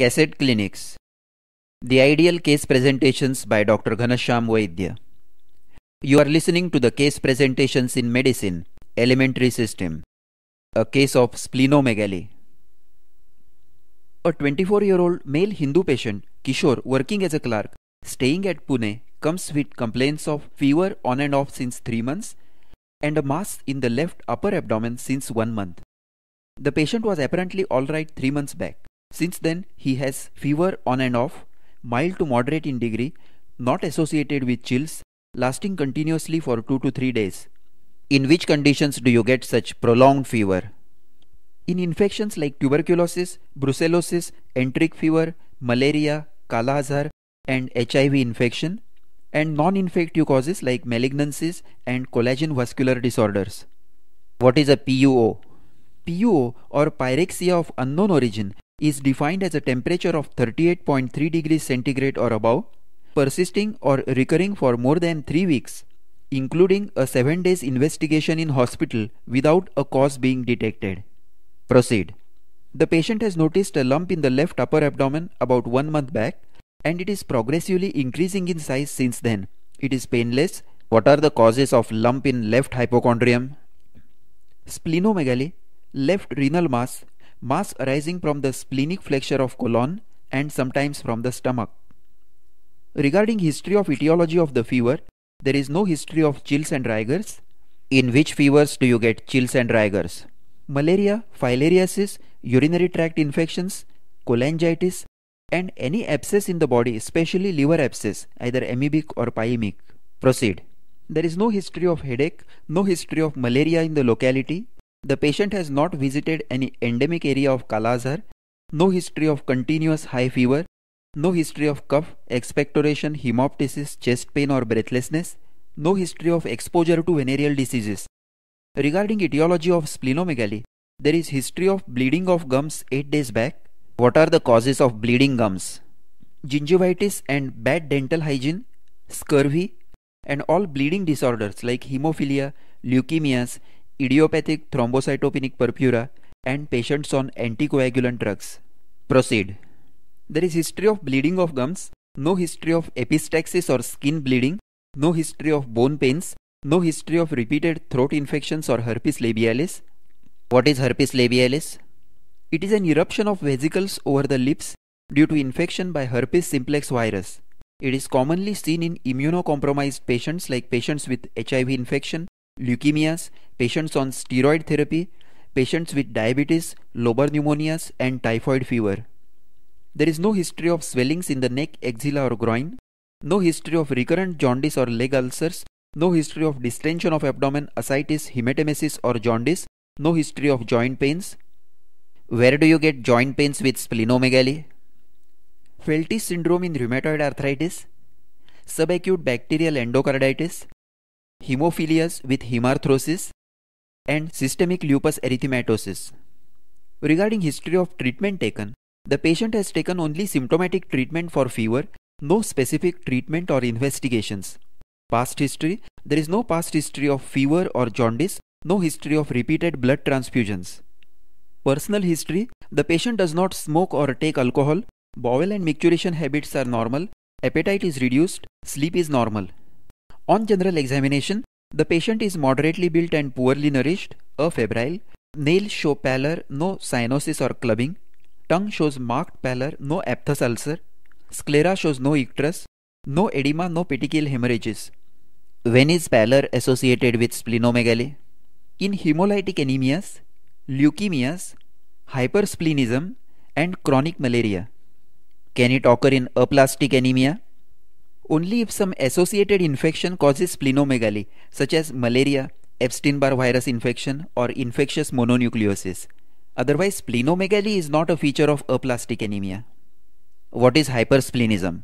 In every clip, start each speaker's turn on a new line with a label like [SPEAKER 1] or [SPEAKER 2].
[SPEAKER 1] Cassette Clinics The Ideal Case Presentations by Dr. Ghanasham Vaidya. You are listening to the Case Presentations in Medicine, Elementary System. A case of splenomegaly. A 24 year old male Hindu patient, Kishore, working as a clerk, staying at Pune, comes with complaints of fever on and off since 3 months and a mass in the left upper abdomen since 1 month. The patient was apparently alright 3 months back. Since then, he has fever on and off, mild to moderate in degree, not associated with chills, lasting continuously for 2 to 3 days. In which conditions do you get such prolonged fever? In infections like tuberculosis, brucellosis, enteric fever, malaria, Kala and HIV infection, and non-infective causes like malignancies and collagen vascular disorders. What is a PUO? PUO or pyrexia of unknown origin is defined as a temperature of 38.3 degrees centigrade or above, persisting or recurring for more than 3 weeks, including a 7 days investigation in hospital without a cause being detected. Proceed. The patient has noticed a lump in the left upper abdomen about 1 month back and it is progressively increasing in size since then. It is painless. What are the causes of lump in left hypochondrium? Splenomegaly, left renal mass, mass arising from the splenic flexure of colon and sometimes from the stomach. Regarding history of etiology of the fever, there is no history of chills and rigors. In which fevers do you get chills and rigors? Malaria, filariasis, urinary tract infections, cholangitis, and any abscess in the body, especially liver abscess, either amoebic or pyemic. Proceed. There is no history of headache, no history of malaria in the locality, the patient has not visited any endemic area of Kalazar, no history of continuous high fever, no history of cough, expectoration, hemoptysis, chest pain or breathlessness, no history of exposure to venereal diseases. Regarding etiology of splenomegaly, there is history of bleeding of gums 8 days back. What are the causes of bleeding gums? Gingivitis and bad dental hygiene, scurvy, and all bleeding disorders like hemophilia, leukemias, idiopathic thrombocytopenic purpura, and patients on anticoagulant drugs. Proceed. There is history of bleeding of gums, no history of epistaxis or skin bleeding, no history of bone pains, no history of repeated throat infections or herpes labialis. What is herpes labialis? It is an eruption of vesicles over the lips due to infection by herpes simplex virus. It is commonly seen in immunocompromised patients like patients with HIV infection, leukemias, patients on steroid therapy, patients with diabetes, lobar pneumonias, and typhoid fever. There is no history of swellings in the neck, axilla, or groin, no history of recurrent jaundice or leg ulcers, no history of distension of abdomen, ascites, hematemesis, or jaundice, no history of joint pains. Where do you get joint pains with splenomegaly? Felty syndrome in rheumatoid arthritis, subacute bacterial endocarditis, Hemophilia with hemarthrosis, and systemic lupus erythematosus. Regarding history of treatment taken, the patient has taken only symptomatic treatment for fever, no specific treatment or investigations. Past history, there is no past history of fever or jaundice, no history of repeated blood transfusions. Personal history, the patient does not smoke or take alcohol, bowel and micturition habits are normal, appetite is reduced, sleep is normal. On general examination, the patient is moderately built and poorly nourished, afebrile, nails show pallor, no cyanosis or clubbing, tongue shows marked pallor, no aphthous ulcer, sclera shows no icterus, no edema, no petechial hemorrhages. When is pallor associated with splenomegaly? In hemolytic anemias, leukemias, hypersplenism, and chronic malaria. Can it occur in aplastic anemia? only if some associated infection causes splenomegaly, such as malaria, Epstein-Barr virus infection, or infectious mononucleosis. Otherwise, splenomegaly is not a feature of aplastic anemia. What is hypersplenism?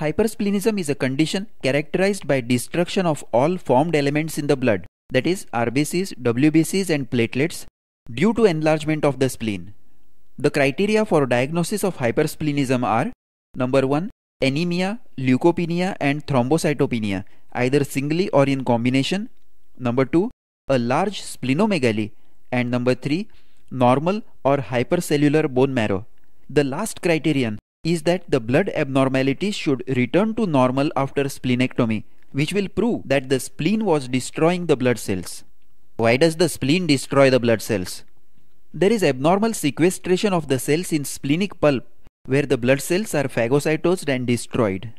[SPEAKER 1] Hypersplenism is a condition characterized by destruction of all formed elements in the blood, that is RBCs, WBCs and platelets, due to enlargement of the spleen. The criteria for diagnosis of hypersplenism are number 1 anemia, leukopenia and thrombocytopenia either singly or in combination. Number 2. A large splenomegaly and number 3. Normal or hypercellular bone marrow. The last criterion is that the blood abnormalities should return to normal after splenectomy which will prove that the spleen was destroying the blood cells. Why does the spleen destroy the blood cells? There is abnormal sequestration of the cells in splenic pulp where the blood cells are phagocytosed and destroyed.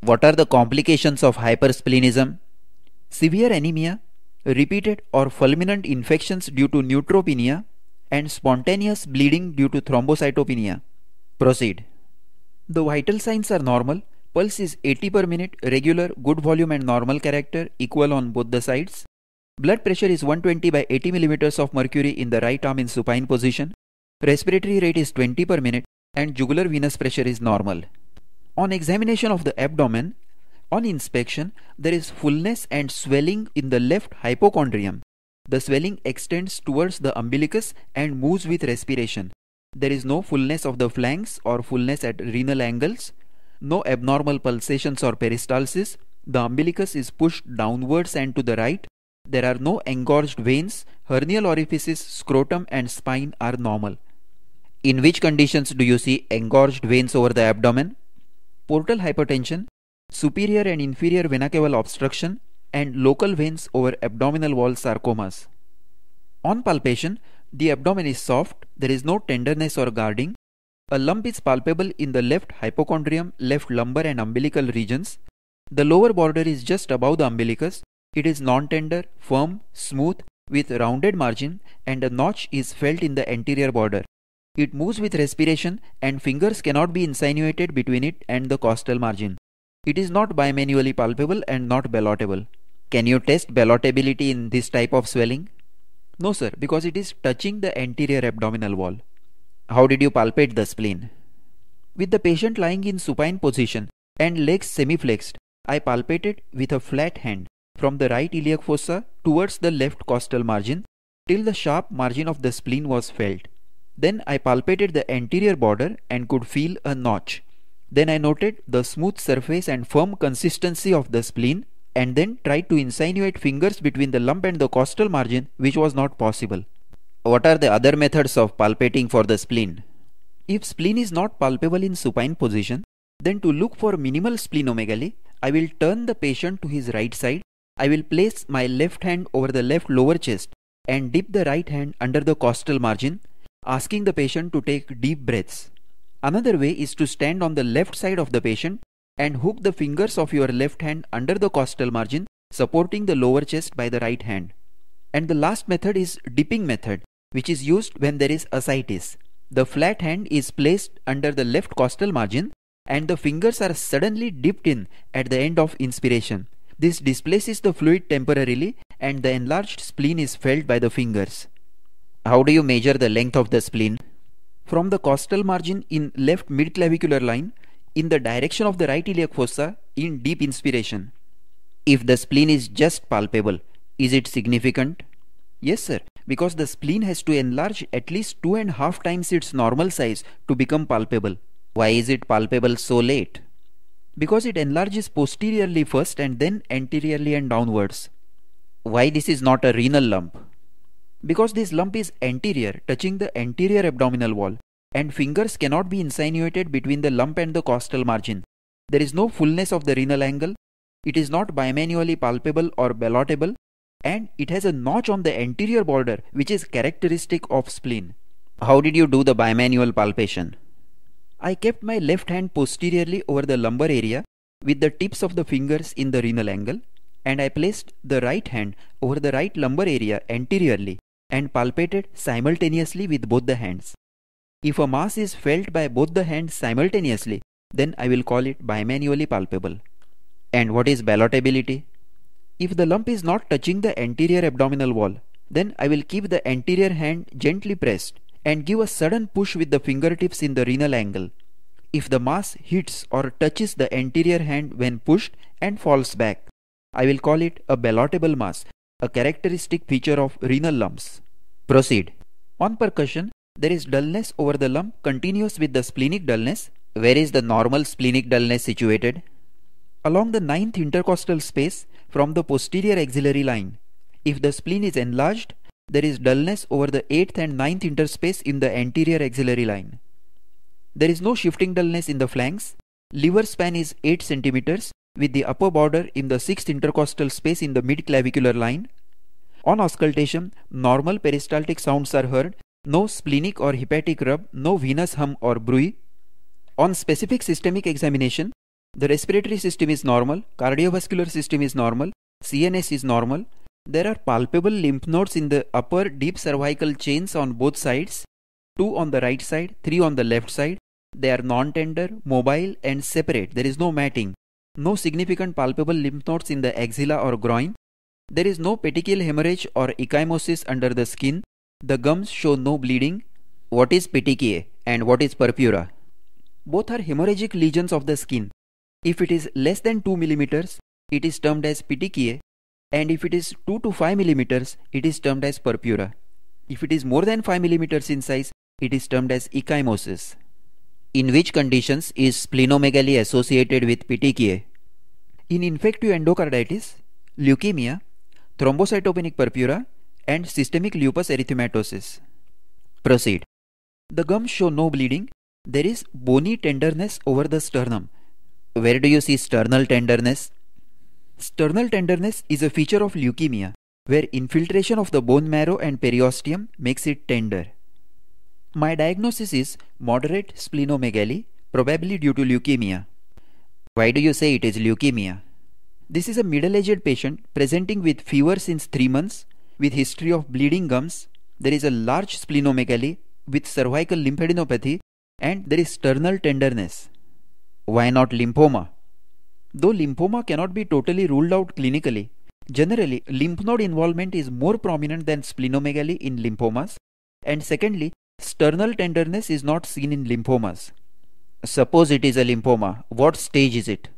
[SPEAKER 1] What are the complications of hypersplenism? Severe anemia, repeated or fulminant infections due to neutropenia, and spontaneous bleeding due to thrombocytopenia. Proceed. The vital signs are normal. Pulse is 80 per minute, regular, good volume and normal character, equal on both the sides. Blood pressure is 120 by 80 millimeters of mercury in the right arm in supine position. Respiratory rate is 20 per minute and jugular venous pressure is normal. On examination of the abdomen, on inspection, there is fullness and swelling in the left hypochondrium. The swelling extends towards the umbilicus and moves with respiration. There is no fullness of the flanks or fullness at renal angles, no abnormal pulsations or peristalsis. The umbilicus is pushed downwards and to the right. There are no engorged veins, hernial orifices, scrotum, and spine are normal. In which conditions do you see engorged veins over the abdomen? Portal hypertension, superior and inferior vena cava obstruction, and local veins over abdominal wall sarcomas. On palpation, the abdomen is soft, there is no tenderness or guarding. A lump is palpable in the left hypochondrium, left lumbar, and umbilical regions. The lower border is just above the umbilicus. It is non tender, firm, smooth, with rounded margin, and a notch is felt in the anterior border. It moves with respiration and fingers cannot be insinuated between it and the costal margin. It is not bimanually palpable and not ballotable. Can you test ballotability in this type of swelling? No sir, because it is touching the anterior abdominal wall. How did you palpate the spleen? With the patient lying in supine position and legs semi-flexed, I palpated with a flat hand from the right iliac fossa towards the left costal margin till the sharp margin of the spleen was felt. Then I palpated the anterior border and could feel a notch. Then I noted the smooth surface and firm consistency of the spleen and then tried to insinuate fingers between the lump and the costal margin which was not possible. What are the other methods of palpating for the spleen? If spleen is not palpable in supine position, then to look for minimal splenomegaly, I will turn the patient to his right side. I will place my left hand over the left lower chest and dip the right hand under the costal margin asking the patient to take deep breaths. Another way is to stand on the left side of the patient and hook the fingers of your left hand under the costal margin supporting the lower chest by the right hand. And the last method is dipping method which is used when there is ascites. The flat hand is placed under the left costal margin and the fingers are suddenly dipped in at the end of inspiration. This displaces the fluid temporarily and the enlarged spleen is felt by the fingers. How do you measure the length of the spleen? From the costal margin in left midclavicular line in the direction of the right iliac fossa in deep inspiration. If the spleen is just palpable, is it significant? Yes sir, because the spleen has to enlarge at least two and half times its normal size to become palpable. Why is it palpable so late? Because it enlarges posteriorly first and then anteriorly and downwards. Why this is not a renal lump? Because this lump is anterior, touching the anterior abdominal wall, and fingers cannot be insinuated between the lump and the costal margin. There is no fullness of the renal angle, it is not bimanually palpable or ballotable, and it has a notch on the anterior border which is characteristic of spleen. How did you do the bimanual palpation? I kept my left hand posteriorly over the lumbar area with the tips of the fingers in the renal angle and I placed the right hand over the right lumbar area anteriorly and palpated simultaneously with both the hands. If a mass is felt by both the hands simultaneously, then I will call it bimanually palpable. And what is ballotability? If the lump is not touching the anterior abdominal wall, then I will keep the anterior hand gently pressed and give a sudden push with the fingertips in the renal angle. If the mass hits or touches the anterior hand when pushed and falls back, I will call it a ballotable mass, a characteristic feature of renal lumps. Proceed. On percussion, there is dullness over the lump continuous with the splenic dullness. Where is the normal splenic dullness situated? Along the ninth intercostal space from the posterior axillary line. If the spleen is enlarged, there is dullness over the 8th and 9th interspace in the anterior axillary line. There is no shifting dullness in the flanks. Liver span is 8 cm with the upper border in the 6th intercostal space in the mid clavicular line on auscultation, normal peristaltic sounds are heard, no splenic or hepatic rub, no venous hum or bruit. On specific systemic examination, the respiratory system is normal, cardiovascular system is normal, CNS is normal. There are palpable lymph nodes in the upper deep cervical chains on both sides, two on the right side, three on the left side. They are non-tender, mobile and separate. There is no matting. No significant palpable lymph nodes in the axilla or groin. There is no petechial hemorrhage or ecchymosis under the skin. The gums show no bleeding. What is petechiae and what is purpura? Both are hemorrhagic lesions of the skin. If it is less than 2 mm, it is termed as petechiae and if it is 2 to 5 mm, it is termed as purpura. If it is more than 5 mm in size, it is termed as ecchymosis. In which conditions is splenomegaly associated with petechiae? In infective endocarditis, leukemia, thrombocytopenic purpura, and systemic lupus erythematosus. Proceed. The gums show no bleeding. There is bony tenderness over the sternum. Where do you see sternal tenderness? Sternal tenderness is a feature of leukemia, where infiltration of the bone marrow and periosteum makes it tender. My diagnosis is moderate splenomegaly, probably due to leukemia. Why do you say it is leukemia? This is a middle-aged patient presenting with fever since 3 months, with history of bleeding gums. There is a large splenomegaly with cervical lymphadenopathy and there is sternal tenderness. Why not lymphoma? Though lymphoma cannot be totally ruled out clinically, generally lymph node involvement is more prominent than splenomegaly in lymphomas and secondly, sternal tenderness is not seen in lymphomas. Suppose it is a lymphoma, what stage is it?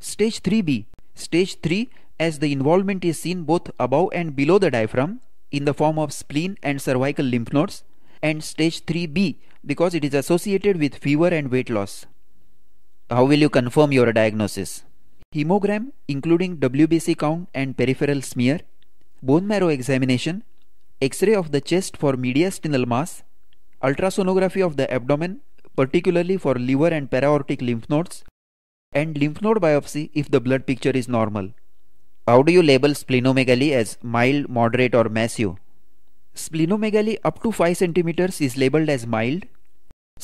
[SPEAKER 1] Stage 3b. Stage 3 as the involvement is seen both above and below the diaphragm in the form of spleen and cervical lymph nodes and stage 3b because it is associated with fever and weight loss. How will you confirm your diagnosis? Hemogram including WBC count and peripheral smear, bone marrow examination, X-ray of the chest for mediastinal mass, ultrasonography of the abdomen particularly for liver and para-aortic lymph nodes and lymph node biopsy if the blood picture is normal. How do you label splenomegaly as mild, moderate or massive? Splenomegaly up to 5 cm is labeled as mild.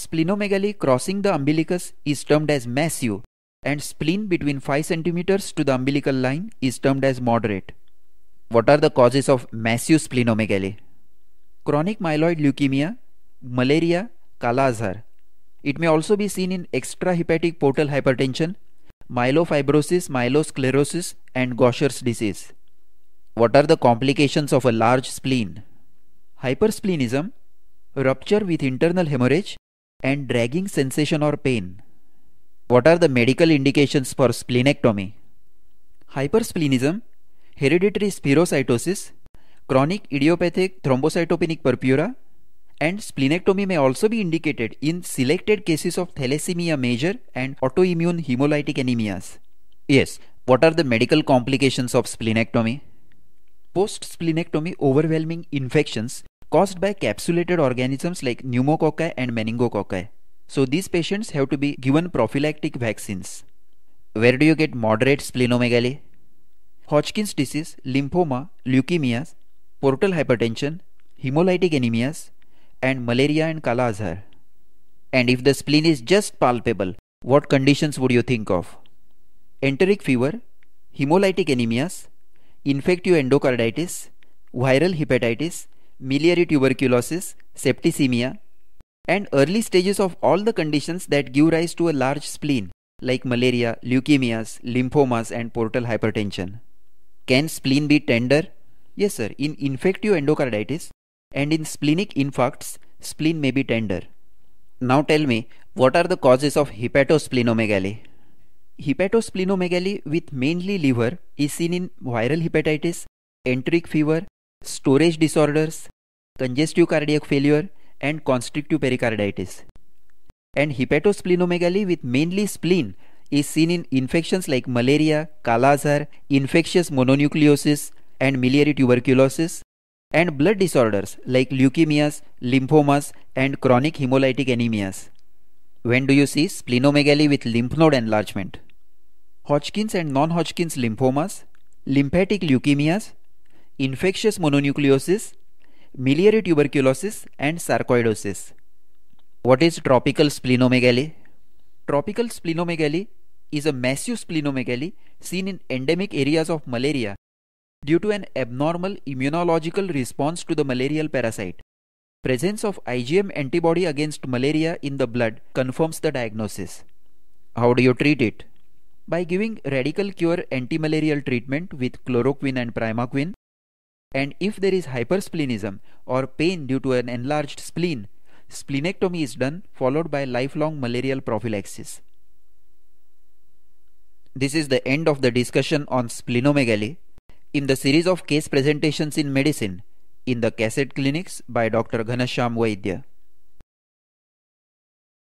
[SPEAKER 1] Splenomegaly crossing the umbilicus is termed as massive and spleen between 5 cm to the umbilical line is termed as moderate. What are the causes of massive splenomegaly? Chronic myeloid leukemia, malaria, kala It may also be seen in extrahepatic portal hypertension myelofibrosis, myelosclerosis, and Gaucher's disease. What are the complications of a large spleen? Hypersplenism, rupture with internal hemorrhage, and dragging sensation or pain. What are the medical indications for splenectomy? Hypersplenism, hereditary spherocytosis, chronic idiopathic thrombocytopenic purpura, and splenectomy may also be indicated in selected cases of thalassemia major and autoimmune hemolytic anemias. Yes, what are the medical complications of splenectomy? Post splenectomy overwhelming infections caused by capsulated organisms like pneumococci and meningococci. So these patients have to be given prophylactic vaccines. Where do you get moderate splenomegaly? Hodgkin's disease, lymphoma, leukemias, portal hypertension, hemolytic anemias, and malaria and Kala And if the spleen is just palpable, what conditions would you think of? Enteric fever, hemolytic anemias, infective endocarditis, viral hepatitis, miliary tuberculosis, septicemia, and early stages of all the conditions that give rise to a large spleen like malaria, leukemias, lymphomas, and portal hypertension. Can spleen be tender? Yes, sir. In infective endocarditis, and in splenic infarcts, spleen may be tender. Now tell me, what are the causes of hepatosplenomegaly? Hepatosplenomegaly with mainly liver is seen in viral hepatitis, enteric fever, storage disorders, congestive cardiac failure, and constrictive pericarditis. And hepatosplenomegaly with mainly spleen is seen in infections like malaria, kala infectious mononucleosis, and miliary tuberculosis, and blood disorders like leukemias, lymphomas and chronic hemolytic anemias. When do you see splenomegaly with lymph node enlargement? Hodgkin's and non-Hodgkin's lymphomas, lymphatic leukemias, infectious mononucleosis, miliary tuberculosis and sarcoidosis. What is tropical splenomegaly? Tropical splenomegaly is a massive splenomegaly seen in endemic areas of malaria due to an abnormal immunological response to the malarial parasite. Presence of IgM antibody against malaria in the blood confirms the diagnosis. How do you treat it? By giving radical cure antimalarial treatment with chloroquine and primaquine. And if there is hypersplenism or pain due to an enlarged spleen, splenectomy is done followed by lifelong malarial prophylaxis. This is the end of the discussion on splenomegaly. In the series of case presentations in medicine in the cassette clinics by Dr. Ghanasham Vaidya.